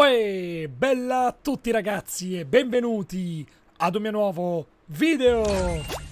Uè, bella a tutti ragazzi e benvenuti ad un mio nuovo video!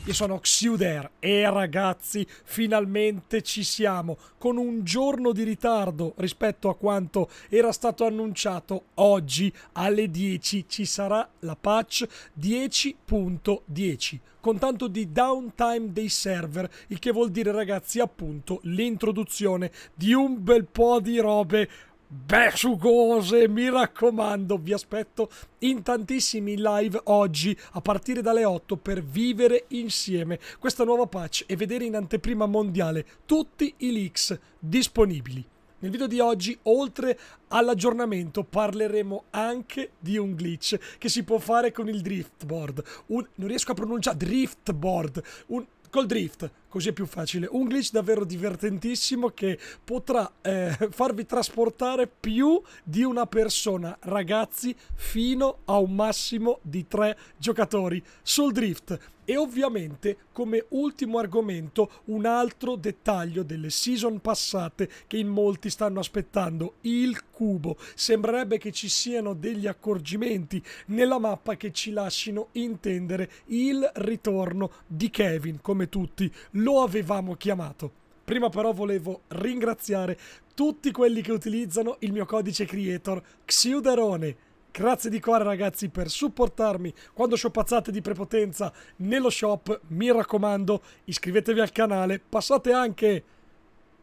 Io sono Xuder e ragazzi, finalmente ci siamo! Con un giorno di ritardo rispetto a quanto era stato annunciato, oggi alle 10 ci sarà la patch 10.10 con tanto di downtime dei server, il che vuol dire ragazzi appunto l'introduzione di un bel po' di robe besugose, mi raccomando, vi aspetto in tantissimi live oggi a partire dalle 8 per vivere insieme questa nuova patch e vedere in anteprima mondiale tutti i leaks disponibili. Nel video di oggi, oltre all'aggiornamento, parleremo anche di un glitch che si può fare con il driftboard. Un, non riesco a pronunciare driftboard, un, col drift, Così è più facile. Un glitch davvero divertentissimo che potrà eh, farvi trasportare più di una persona, ragazzi, fino a un massimo di tre giocatori. sul Drift. E ovviamente, come ultimo argomento, un altro dettaglio delle season passate che in molti stanno aspettando, il cubo. Sembrerebbe che ci siano degli accorgimenti nella mappa che ci lasciano intendere il ritorno di Kevin, come tutti lo avevamo chiamato. Prima però volevo ringraziare tutti quelli che utilizzano il mio codice creator Xiuderone. Grazie di cuore ragazzi per supportarmi quando pazzate di prepotenza nello shop. Mi raccomando, iscrivetevi al canale, passate anche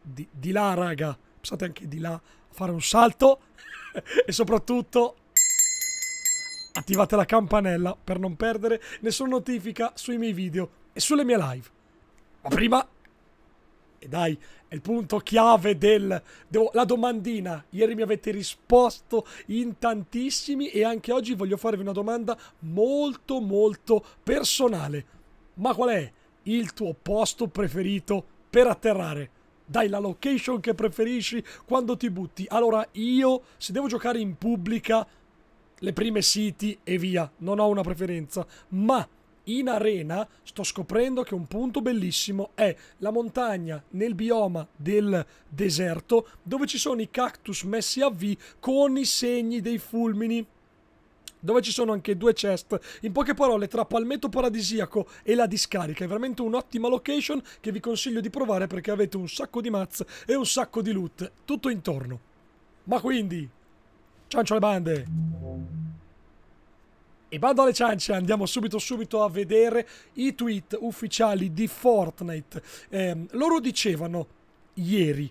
di, di là raga, passate anche di là a fare un salto e soprattutto attivate la campanella per non perdere nessuna notifica sui miei video e sulle mie live. Ma prima... E dai, è il punto chiave del... Devo... La domandina. Ieri mi avete risposto in tantissimi e anche oggi voglio farvi una domanda molto molto personale. Ma qual è il tuo posto preferito per atterrare? Dai la location che preferisci quando ti butti. Allora io, se devo giocare in pubblica, le prime city e via. Non ho una preferenza. Ma in arena sto scoprendo che un punto bellissimo è la montagna nel bioma del deserto dove ci sono i cactus messi a V con i segni dei fulmini dove ci sono anche due chest. In poche parole, tra Palmetto Paradisiaco e la discarica. È veramente un'ottima location che vi consiglio di provare perché avete un sacco di mazz e un sacco di loot tutto intorno. Ma quindi, ciancio le bande! E bando alle ciance, andiamo subito subito a vedere i tweet ufficiali di Fortnite. Eh, loro dicevano ieri,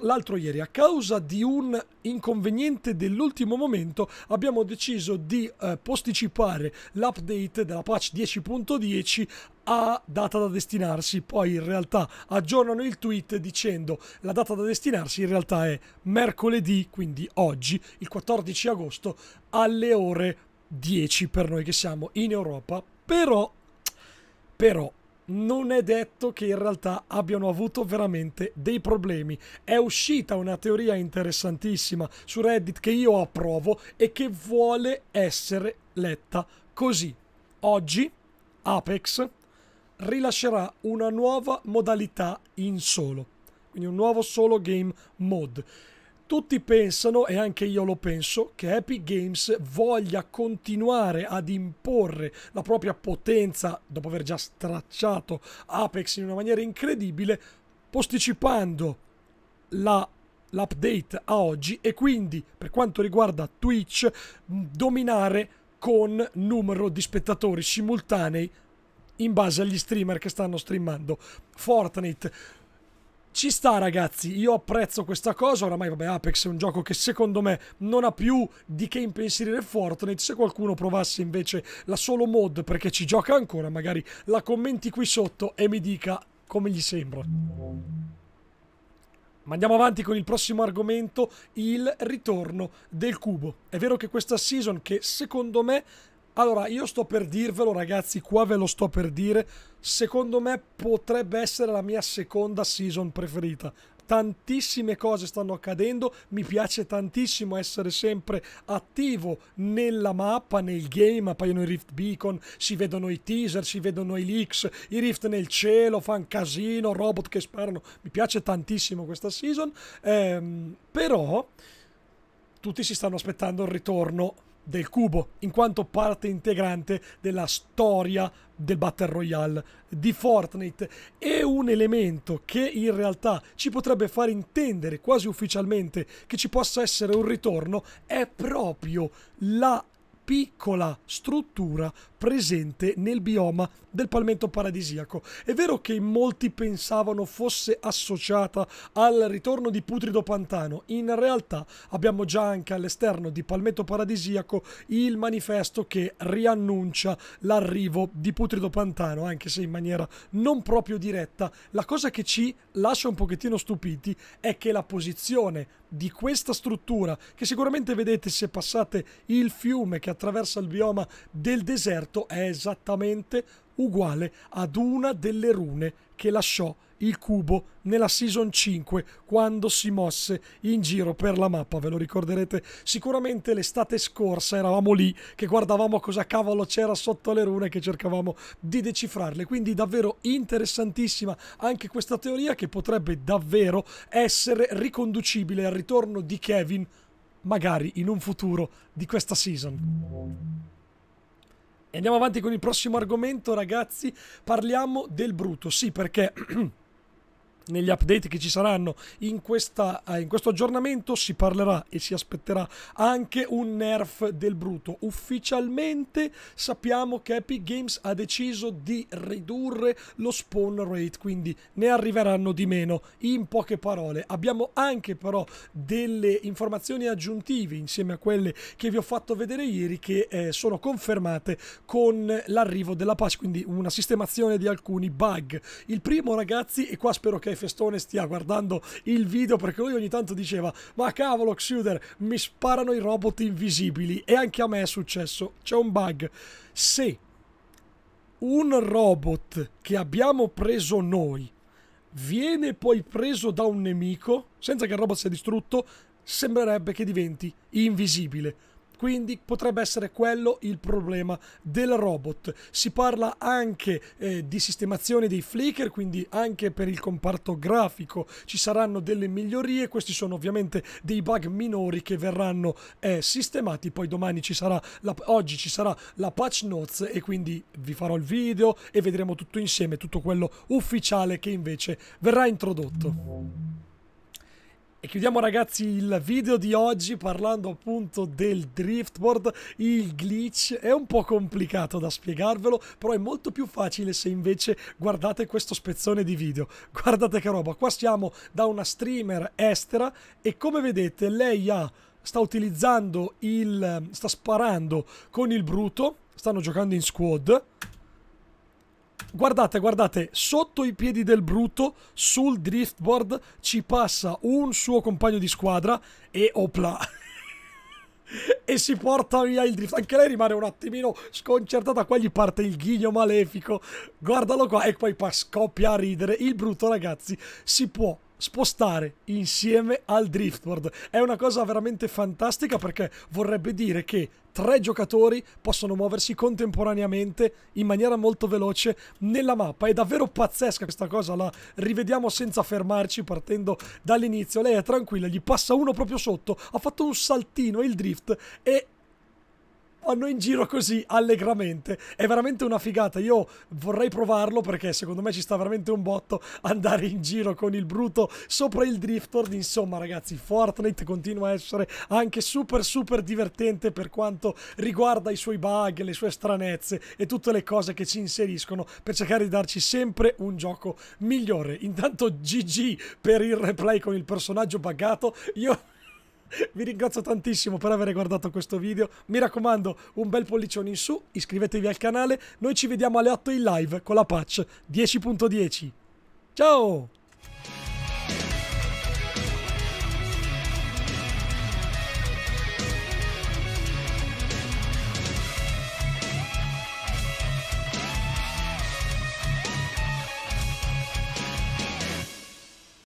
l'altro ieri, a causa di un inconveniente dell'ultimo momento, abbiamo deciso di eh, posticipare l'update della patch 10.10 a data da destinarsi. Poi in realtà aggiornano il tweet dicendo la data da destinarsi in realtà è mercoledì, quindi oggi, il 14 agosto, alle ore 10 per noi che siamo in Europa, però, però non è detto che in realtà abbiano avuto veramente dei problemi. È uscita una teoria interessantissima su Reddit che io approvo e che vuole essere letta così. Oggi Apex rilascerà una nuova modalità in solo, quindi un nuovo solo game mode tutti pensano, e anche io lo penso, che Epic Games voglia continuare ad imporre la propria potenza, dopo aver già stracciato Apex in una maniera incredibile, posticipando la l'update a oggi e quindi per quanto riguarda Twitch dominare con numero di spettatori simultanei in base agli streamer che stanno streamando Fortnite. Ci sta ragazzi, io apprezzo questa cosa, oramai vabbè Apex è un gioco che secondo me non ha più di che impensierire Fortnite, se qualcuno provasse invece la solo mod perché ci gioca ancora magari la commenti qui sotto e mi dica come gli sembra. Ma andiamo avanti con il prossimo argomento, il ritorno del cubo. È vero che questa season, che secondo me allora, io sto per dirvelo, ragazzi, qua ve lo sto per dire. Secondo me potrebbe essere la mia seconda season preferita. Tantissime cose stanno accadendo, mi piace tantissimo essere sempre attivo nella mappa, nel game, appaiono i Rift Beacon, si vedono i teaser, si vedono i leaks, i Rift nel cielo, fan casino, robot che sparano, mi piace tantissimo questa season, ehm, però tutti si stanno aspettando il ritorno del cubo, in quanto parte integrante della storia del Battle Royale di Fortnite. E un elemento che in realtà ci potrebbe far intendere quasi ufficialmente che ci possa essere un ritorno, è proprio la piccola struttura presente nel bioma del palmento paradisiaco. È vero che molti pensavano fosse associata al ritorno di Putrido Pantano, in realtà abbiamo già anche all'esterno di Palmetto Paradisiaco il manifesto che riannuncia l'arrivo di Putrido Pantano, anche se in maniera non proprio diretta. La cosa che ci lascia un pochettino stupiti è che la posizione di questa struttura, che sicuramente vedete se passate il fiume che attraversa il bioma del deserto, è esattamente uguale ad una delle rune che lasciò il cubo nella season 5 quando si mosse in giro per la mappa, ve lo ricorderete sicuramente l'estate scorsa eravamo lì che guardavamo cosa cavolo c'era sotto le rune che cercavamo di decifrarle, quindi davvero interessantissima anche questa teoria che potrebbe davvero essere riconducibile al ritorno di Kevin magari in un futuro di questa season. E andiamo avanti con il prossimo argomento, ragazzi. Parliamo del brutto. Sì, perché negli update che ci saranno in, questa, eh, in, questo aggiornamento si parlerà e si aspetterà anche un nerf del bruto. Ufficialmente sappiamo che Epic Games ha deciso di ridurre lo spawn rate, quindi ne arriveranno di meno in poche parole. Abbiamo anche però delle informazioni aggiuntive insieme a quelle che vi ho fatto vedere ieri che eh, sono confermate con l'arrivo della patch, quindi una sistemazione di alcuni bug. Il primo ragazzi, e qua spero che che Festone stia guardando il video perché lui ogni tanto diceva ma cavolo Xuder mi sparano i robot invisibili e anche a me è successo, c'è un bug. Se un robot che abbiamo preso noi viene poi preso da un nemico senza che il robot sia distrutto, sembrerebbe che diventi invisibile quindi potrebbe essere quello il problema del robot. Si parla anche eh, di sistemazione dei flicker, quindi anche per il comparto grafico ci saranno delle migliorie. Questi sono ovviamente dei bug minori che verranno eh, sistemati. Poi domani ci sarà la, oggi ci sarà la patch notes e quindi vi farò il video e vedremo tutto insieme, tutto quello ufficiale che invece verrà introdotto. E chiudiamo ragazzi il video di oggi parlando appunto del driftboard, il glitch, è un po' complicato da spiegarvelo, però è molto più facile se invece guardate questo spezzone di video. Guardate che roba, qua siamo da una streamer estera e come vedete lei ha, sta utilizzando il, sta sparando con il bruto, stanno giocando in squad, Guardate, guardate, sotto i piedi del Bruto, sul driftboard, ci passa un suo compagno di squadra e opla. e si porta via il drift. Anche lei rimane un attimino sconcertata. Qua gli parte il ghigno malefico. Guardalo qua. E poi scoppia a ridere. Il Bruto, ragazzi, si può spostare insieme al driftboard. È una cosa veramente fantastica perché vorrebbe dire che tre giocatori possono muoversi contemporaneamente in maniera molto veloce nella mappa. È davvero pazzesca questa cosa, la rivediamo senza fermarci partendo dall'inizio. Lei è tranquilla, gli passa uno proprio sotto, ha fatto un saltino, il drift e vanno in giro così allegramente. È veramente una figata. Io vorrei provarlo perché secondo me ci sta veramente un botto andare in giro con il bruto sopra il Drifter. Insomma, ragazzi, Fortnite continua a essere anche super super divertente per quanto riguarda i suoi bug, le sue stranezze e tutte le cose che ci inseriscono per cercare di darci sempre un gioco migliore. Intanto GG per il replay con il personaggio buggato. Io Vi ringrazio tantissimo per aver guardato questo video. Mi raccomando, un bel pollicione in su, iscrivetevi al canale. Noi ci vediamo alle 8 in live con la patch 10.10. Ciao!